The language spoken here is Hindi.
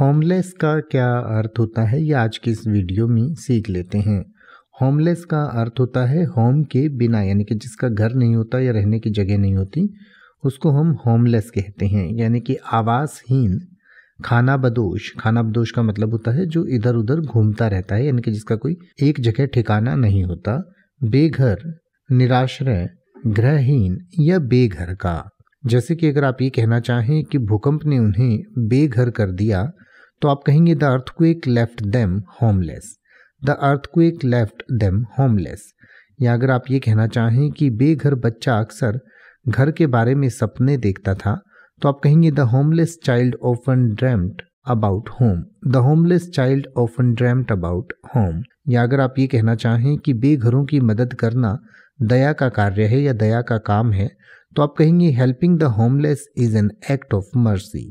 होमलेस का क्या अर्थ होता है ये आज की इस वीडियो में सीख लेते हैं होमलेस का अर्थ होता है होम के बिना यानी कि जिसका घर नहीं होता या रहने की जगह नहीं होती उसको हम होमलेस कहते हैं यानी कि आवासहीन खाना बदोश खाना बदोश का मतलब होता है जो इधर उधर घूमता रहता है यानी कि जिसका कोई एक जगह ठिकाना नहीं होता बेघर निराश्रय ग्रहहीन या बेघर का जैसे कि अगर आप ये कहना चाहें कि भूकंप ने उन्हें बेघर कर दिया तो आप कहेंगे the earthquake left them homeless the earthquake left them homeless या अगर आप ये कहना चाहें कि बेघर बच्चा अक्सर घर के बारे में सपने देखता था तो आप कहेंगे the homeless child an dreamt about home the homeless child often dreamt about home या अगर आप ये कहना चाहें कि बेघरों की मदद करना दया का कार्य है या दया का काम है तो आप कहेंगे helping the homeless is an act of mercy